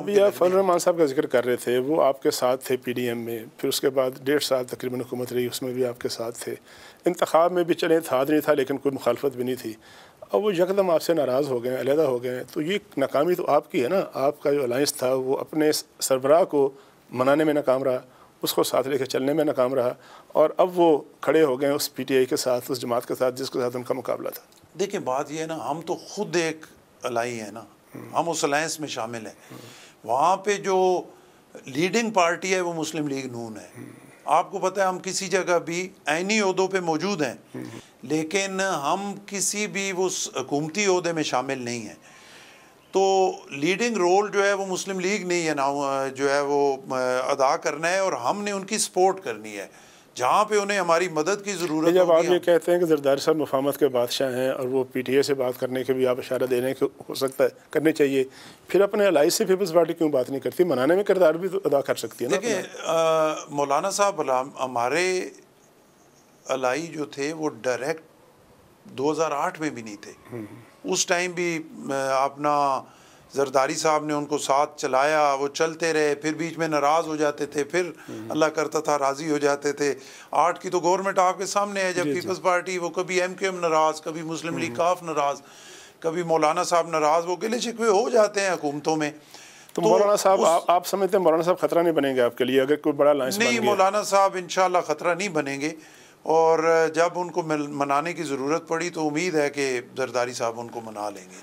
अभी आप फन रहमान साहब का जिक्र कर रहे थे वो आपके साथ थे पीडीएम में फिर उसके बाद डेढ़ साल तकरीबन हुकूमत रही उसमें भी आपके साथ थे इंतखब में भी चले था नहीं था लेकिन कोई मुखालफत भी नहीं थी अब वो यकदम आपसे नाराज़ हो गए अलहदा हो गए तो ये नाकामी तो आपकी है ना आपका जो अलायंस था वो अपने सरबराह को मनाने में नाकाम रहा उसको साथ लेकर चलने में नाकाम रहा और अब वो खड़े हो गए उस आई के साथ उस जमात के साथ जिसके साथ उनका मुकाबला था देखिए बात यह है ना हम तो खुद एक अलाई है ना हम उस अलायंस में शामिल हैं वहाँ पे जो लीडिंग पार्टी है वो मुस्लिम लीग नून है आपको पता है हम किसी जगह भी आइनी अहदों पे मौजूद हैं लेकिन हम किसी भी वो हुकूमती अहदे में शामिल नहीं हैं तो लीडिंग रोल जो है वो मुस्लिम लीग ने ये ना जो है वो अदा करना है और हमने उनकी सपोर्ट करनी है जहाँ पे उन्हें हमारी मदद की ज़रूरत जब आप ये कहते हैं कि जरदारी साहब मुफामत के बादशाह हैं और वो पी टी ए से बात करने के भी आप इशारा देने के हो सकता है करने चाहिए फिर अपने अलाई से पीपल्स पार्टी क्यों बात नहीं करती मनाने में किरदार भी तो अदा कर सकती है देखिए मौलाना साहब हमारे अलाई जो थे वो डायरेक्ट आठ में भी नहीं थे हम्म। उस टाइम भी अपना जरदारी साहब ने उनको साथ चलाया वो चलते रहे फिर बीच में नाराज़ हो जाते थे फिर हम्म। अल्लाह करता था राज़ी हो जाते थे आठ की तो गवर्नमेंट आपके सामने है जब पीपल्स पार्टी वो कभी एम क्यू एम नाराज़ कभी मुस्लिम लीग हम्म। काफ नाराज़ कभी मौलाना साहब नाराज़ वो गिले शिकवे हो जाते हैं हुकूमतों में तो, तो मौलाना साहब आप, आप समझते हैं मौलाना साहब खतरा नहीं बनेंगे आपके लिए अगर कोई बड़ा लाइन नहीं मौलाना साहब इन खतरा नहीं बनेंगे और जब उनको मनाने की ज़रूरत पड़ी तो उम्मीद है कि जरदारी साहब उनको मना लेंगे